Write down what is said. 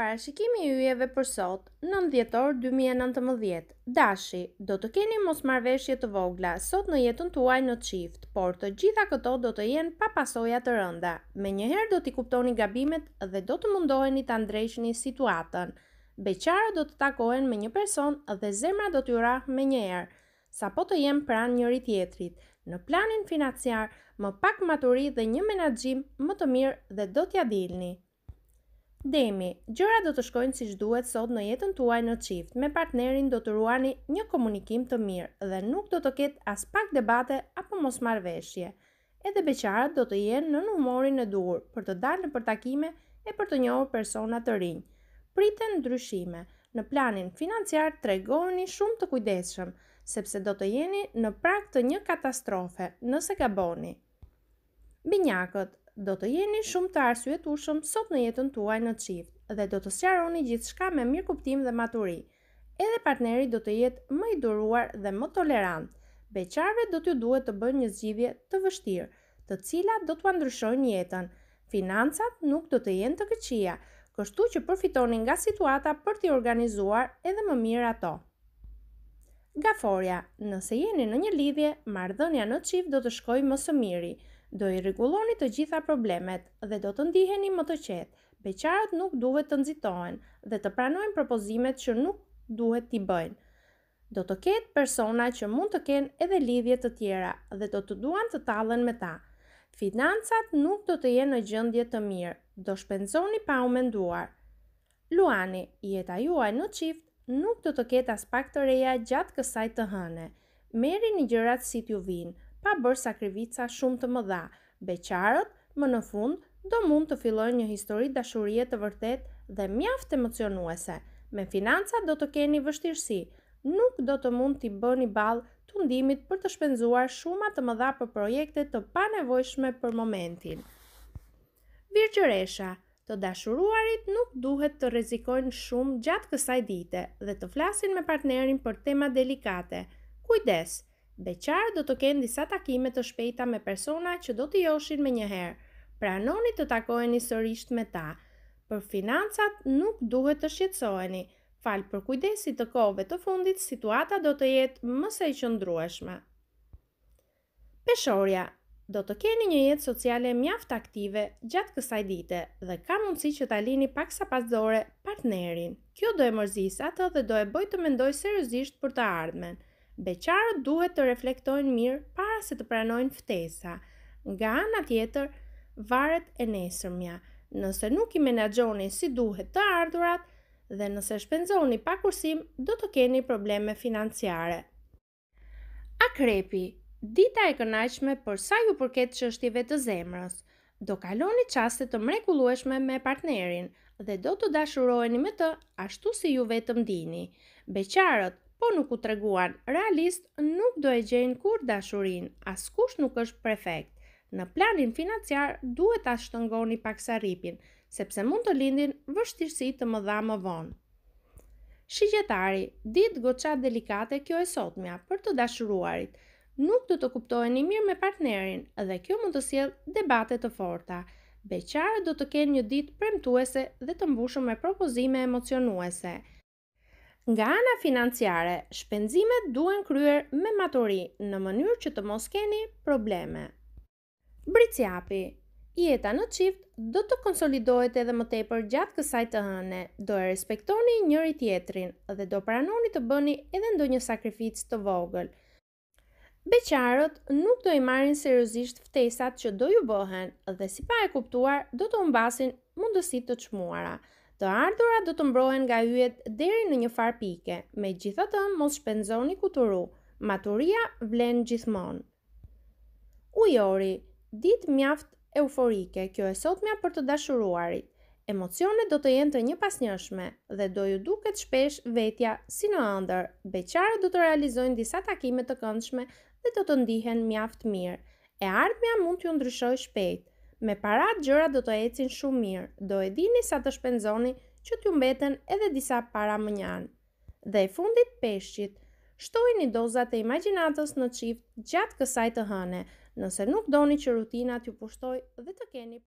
Parashikimi i ujeve për sot, 9 djetor 2019, dashi, do të keni mos marveshje të vogla sot në jetën tuaj në qift, por të gjitha këto do të jenë pa pasoja të rënda. Me njëherë do t'i kuptoni gabimet dhe do të mundoheni të ndrejshni situatën. Beqara do të takohen me një person dhe zemra do t'jura me njëherë, sa po të jenë pran njëri tjetrit, në planin financiar, më pak maturi dhe një menagjim më të mirë dhe do t'ja dilni. Demi, gjëra do të shkojnë si shduhet sot në jetën tuaj në qift, me partnerin do të ruani një komunikim të mirë dhe nuk do të ketë as pak debate apo mos marveshje. Edhe beqarat do të jenë në numorin e dur për të dalë në përtakime e për të njohë persona të rinjë. Priten ndryshime, në planin financiar të regoheni shumë të kujdeshëm, sepse do të jeni në prak të një katastrofe nëse gaboni. Binjakët, do të jeni shumë të arsyetueshëm sot në jetën tuaj në çift dhe do të sqaroni gjithçka me mirë kuptim dhe maturi. Edhe partneri do të jetë më i duruar dhe më tolerant. Beqarve do t'ju duhet të bëjnë një zgjidhje të vështirë, të cilat do t'ua ndryshojnë jetën. Financat nuk do të jenë të këqija, kështu që përfitoni nga situata për t'i organizuar edhe më mirë ato. Gaforia, nëse jeni në një lidhje, marrëdhënia në çift do të shkojë më së miri. Do i rregulloni të gjitha problemet dhe do të ndiheni më të qetë. Beqarët nuk duhet të nxitohen dhe të pranojnë propozimet që nuk duhet t'i bëjnë. Do të ketë persona që mund të kenë edhe lidhje të tjera dhe do të duan të tallen me ta. Financat nuk do të jenë në gjendje të mirë. Do shpenzoni pa u menduar. Luani, jeta juaj në çift nuk do të ketë as pak të reja gjatë kësaj të hëne. Merrini gjërat si t'ju vinë pa bërë sakrivica shumë të mëdha. Beqarët, më në fund, do mund të filloj një histori dashurie të vërtet dhe mjaft emocionuese. Me financa do të keni vështirësi, nuk do të mund t'i bë një balë të ndimit për të shpenzuar shuma të mëdha për projekte të panevojshme për momentin. Virgjëresha Të dashuruarit nuk duhet të rezikojnë shumë gjatë kësaj dite dhe të flasin me partnerin për tema delikate. Kujdes, Beqar do të kenë disa takime të shpejta me persona që do të joshin me njëherë, pra noni të takojnë sërisht me ta. Për financat nuk duhet të shqetsojni, falë për kujdesi të kove të fundit, situata do të jetë mëse i qëndrueshme. Peshorja Do të keni një jetë sociale mjaft aktive gjatë kësaj dite dhe ka mundësi që ta lini pak sa pas dore partnerin. Kjo do e mërzisa atë dhe do e boj të mendoj seriosisht për të ardhmen. Beqarët duhet të reflektojnë mirë para se të pranojnë ftesa. Nga ana tjetër, varet e nesërmja. Nëse nuk i menaxhoni si duhet të ardhurat dhe nëse shpenzoni pa kursim, do të keni probleme financiare. Akrepi, dita e kënaqshme për sa ju përket çështjeve të zemrës. Do kaloni çaste të mrekullueshme me partnerin dhe do të dashuroheni me të ashtu si ju vetëm dini. Beqarët po nuk u treguan realist, nuk do e gjejnë kur dashurin, as kush nuk është prefekt. Në planin financiar, duhet ta shtëngoni pak sa ripin, sepse mund të lindin vështirësi të më dha më vonë. Shigjetari, ditë goqat delikate kjo e sotmja për të dashuruarit, nuk do të kuptojë një mirë me partnerin dhe kjo mund të sjellë debate të forta. Beqarë do të kenë një ditë premtuese dhe të mbushu me propozime emocionuese. Nga ana financiare, shpenzimet duhen kryer me maturi në mënyrë që të mos keni probleme. Brici jeta në qift do të konsolidojt edhe më tepër gjatë kësaj të hëne, do e respektoni njëri tjetrin dhe do pranoni të bëni edhe ndo një sakrific të vogël. Beqarët nuk do i marin seriosisht ftesat që do ju bëhen dhe si pa e kuptuar do të mbasin mundësit të qmuara. Të ardhura do të mbrohen nga yjet deri në një far pike. Megjithatë, mos shpenzoni kuturu. Maturia vlen gjithmonë. Ujori, ditë mjaft euforike, kjo e sotmja për të dashuruarit. Emocionet do të jenë të një pasnjëshme dhe do ju duket shpesh vetja si në ëndër. Beqarët do të realizojnë disa takime të këndshme dhe do të ndihen mjaft mirë. E ardhmja mund t'ju ndryshoj shpejt. Me parat gjëra do të ecin shumë mirë, do e dini sa të shpenzoni që t'ju mbeten edhe disa para më njanë. Dhe e fundit peshqit, shtoj një dozat e imaginatës në qift gjatë kësaj të hëne, nëse nuk doni që rutina t'ju pushtoj dhe të keni